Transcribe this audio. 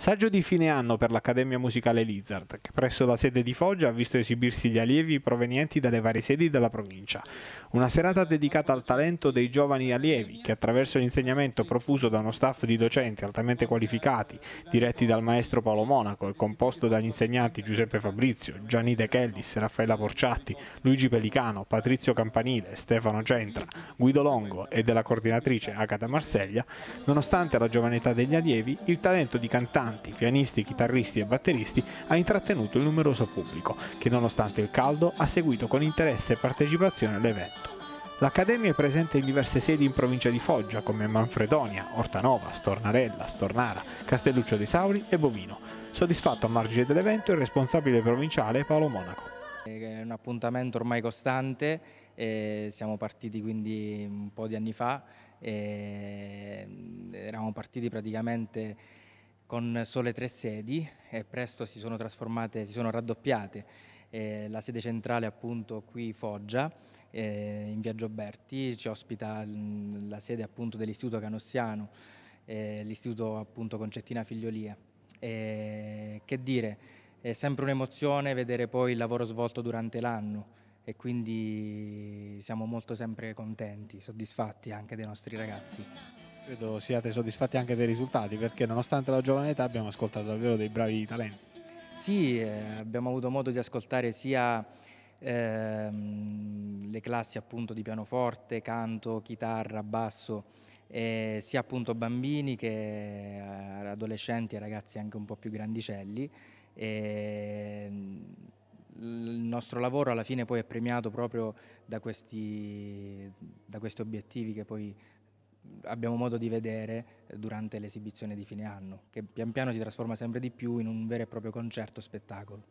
Saggio di fine anno per l'Accademia Musicale Lizard, che presso la sede di Foggia ha visto esibirsi gli allievi provenienti dalle varie sedi della provincia. Una serata dedicata al talento dei giovani allievi, che attraverso l'insegnamento profuso da uno staff di docenti altamente qualificati, diretti dal maestro Paolo Monaco e composto dagli insegnanti Giuseppe Fabrizio, Gianni De Kellis, Raffaella Porciatti, Luigi Pelicano, Patrizio Campanile, Stefano Centra, Guido Longo e della coordinatrice Agata Marseglia, nonostante la giovane età degli allievi, il talento di cantante cantanti, pianisti, chitarristi e batteristi ha intrattenuto il numeroso pubblico, che nonostante il caldo ha seguito con interesse e partecipazione l'evento. L'Accademia è presente in diverse sedi in provincia di Foggia, come Manfredonia, Ortanova, Stornarella, Stornara, Castelluccio dei Sauri e Bovino. Soddisfatto a margine dell'evento il responsabile provinciale Paolo Monaco. È un appuntamento ormai costante, siamo partiti quindi un po' di anni fa, eravamo partiti praticamente con sole tre sedi e presto si sono trasformate, si sono raddoppiate eh, la sede centrale appunto qui Foggia eh, in Via Gioberti, ci ospita mm, la sede appunto dell'Istituto Canossiano, eh, l'Istituto appunto Concettina Figliolia. Eh, che dire, è sempre un'emozione vedere poi il lavoro svolto durante l'anno e quindi siamo molto sempre contenti, soddisfatti anche dei nostri ragazzi. Credo siate soddisfatti anche dei risultati perché nonostante la giovane età abbiamo ascoltato davvero dei bravi talenti. Sì, eh, abbiamo avuto modo di ascoltare sia ehm, le classi appunto di pianoforte, canto, chitarra, basso, eh, sia appunto bambini che eh, adolescenti e ragazzi anche un po' più grandicelli. Eh, il nostro lavoro alla fine poi è premiato proprio da questi, da questi obiettivi che poi abbiamo modo di vedere durante l'esibizione di fine anno, che pian piano si trasforma sempre di più in un vero e proprio concerto spettacolo.